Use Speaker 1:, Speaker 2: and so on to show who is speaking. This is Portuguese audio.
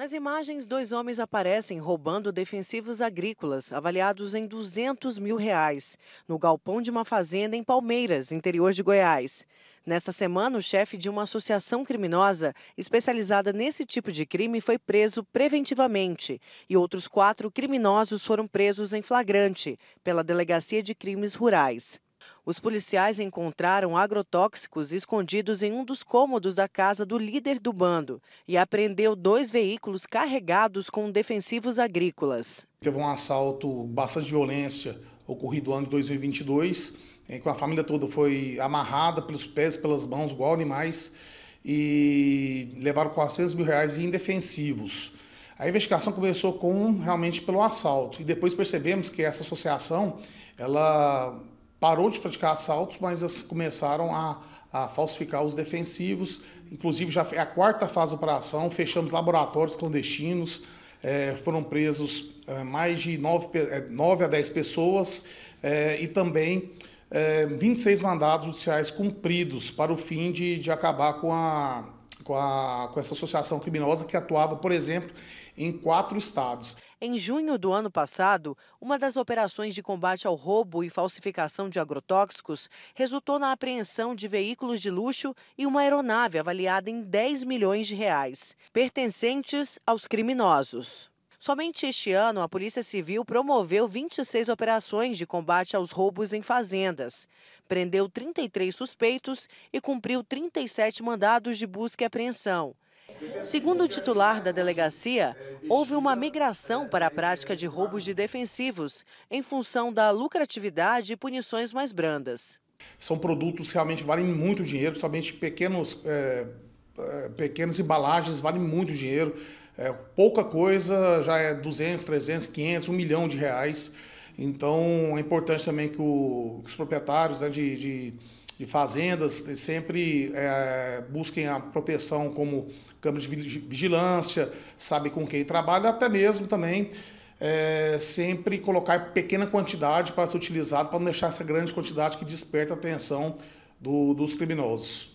Speaker 1: Nas imagens, dois homens aparecem roubando defensivos agrícolas, avaliados em 200 mil reais, no galpão de uma fazenda em Palmeiras, interior de Goiás. Nessa semana, o chefe de uma associação criminosa especializada nesse tipo de crime foi preso preventivamente e outros quatro criminosos foram presos em flagrante pela Delegacia de Crimes Rurais. Os policiais encontraram agrotóxicos escondidos em um dos cômodos da casa do líder do bando e apreendeu dois veículos carregados com defensivos agrícolas. Teve um assalto bastante
Speaker 2: violência ocorrido no ano de 2022, em que a família toda foi amarrada pelos pés, pelas mãos, igual animais, e levaram 400 mil reais em defensivos. A investigação começou com realmente pelo assalto e depois percebemos que essa associação ela parou de praticar assaltos, mas começaram a, a falsificar os defensivos. Inclusive, já é a quarta fase da operação, fechamos laboratórios clandestinos, é, foram presos é, mais de 9, é, a 10 pessoas é, e também 26 é, mandados judiciais cumpridos para o fim de, de acabar com a com, a, com essa associação criminosa que atuava,
Speaker 1: por exemplo, em quatro estados. Em junho do ano passado, uma das operações de combate ao roubo e falsificação de agrotóxicos resultou na apreensão de veículos de luxo e uma aeronave avaliada em 10 milhões de reais, pertencentes aos criminosos. Somente este ano, a Polícia Civil promoveu 26 operações de combate aos roubos em fazendas, prendeu 33 suspeitos e cumpriu 37 mandados de busca e apreensão. Segundo o titular da delegacia, houve uma migração para a prática de roubos de defensivos, em função da lucratividade e punições mais brandas. São produtos que realmente valem muito
Speaker 2: dinheiro, principalmente pequenos, é, eh, eh, pequenas embalagens valem muito dinheiro. É, pouca coisa já é 200, 300, 500, 1 milhão de reais. Então é importante também que, o, que os proprietários né, de, de, de, fazendas eh, sempre é, busquem a proteção como câmara de vigilância, sabe com quem trabalha, até mesmo também é, sempre colocar pequena quantidade para ser utilizado, para não deixar essa grande quantidade que desperta a atenção do, dos criminosos.